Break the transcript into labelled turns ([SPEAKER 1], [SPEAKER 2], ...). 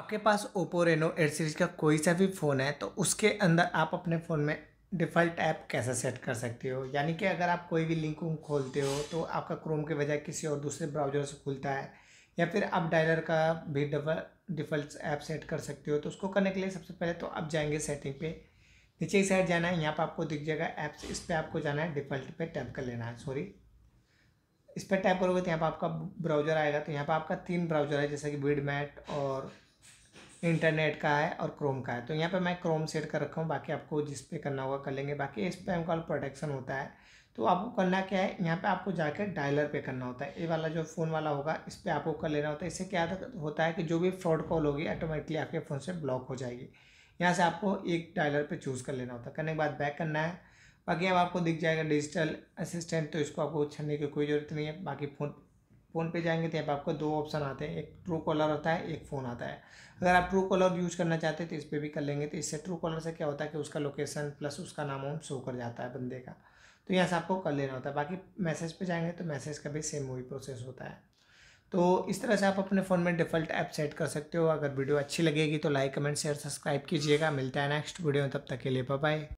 [SPEAKER 1] आपके पास Oppo Reno eight series का कोई सा भी फ़ोन है तो उसके अंदर आप अपने फ़ोन में डिफ़ॉल्ट ऐप कैसे सेट कर सकते हो यानी कि अगर आप कोई भी लिंक खोलते हो तो आपका क्रोम के बजाय किसी और दूसरे ब्राउजर से खुलता है या फिर आप डायलर का भी डिफ़ॉल्ट ऐप सेट कर सकते हो तो उसको करने के लिए सबसे पहले तो आप जाएंगे सेटिंग पे नीचे की साइड जाना है यहाँ पर आपको दिख जाएगा ऐप्स इस पर आपको जाना है डिफ़ल्ट पे टैप कर लेना है सॉरी इस पर टैप करोगे तो यहाँ पर आपका ब्राउज़र आएगा तो यहाँ पर आपका तीन ब्राउज़र है जैसे कि वीडमैट और इंटरनेट का है और क्रोम का है तो यहाँ पे मैं क्रोम सेट कर रखा हूँ बाकी आपको जिस पे करना होगा कर लेंगे बाकी इस पे कॉल प्रोटेक्शन होता है तो आपको करना क्या है यहाँ पे आपको जाकर डायलर पे करना होता है ये वाला जो फ़ोन वाला होगा इस पर आपको कर लेना होता है इससे क्या होता है कि जो भी फ्रॉड कॉल होगी ऑटोमेटिकली आपके फ़ोन से ब्लॉक हो जाएगी यहाँ से आपको एक डायलर पर चूज़ कर लेना होता है करने के बाद बैक करना है बाकी अब आपको दिख जाएगा डिजिटल असिस्टेंट तो इसको आपको छनने की कोई ज़रूरत नहीं है बाकी फ़ोन फ़ोन पे जाएंगे तो यहाँ पर आपको दो ऑप्शन आते हैं एक ट्रू कॉलर होता है एक फ़ोन आता है अगर आप ट्रू कॉलर यूज़ करना चाहते हैं तो इस पर भी कर लेंगे तो इससे ट्रू कॉलर से क्या होता है कि उसका लोकेशन प्लस उसका नाम वाम शो कर जाता है बंदे का तो यहाँ से आपको कर लेना होता है बाकी मैसेज पर जाएंगे तो मैसेज का भी सेम वही प्रोसेस होता है तो इस तरह से आप अपने फ़ोन में डिफ़ॉल्ट ऐप सेट कर सकते हो अगर वीडियो अच्छी लगेगी तो लाइक कमेंट शेयर सब्सक्राइब कीजिएगा मिलता है नेक्स्ट वीडियो में तब तक के लिए बाय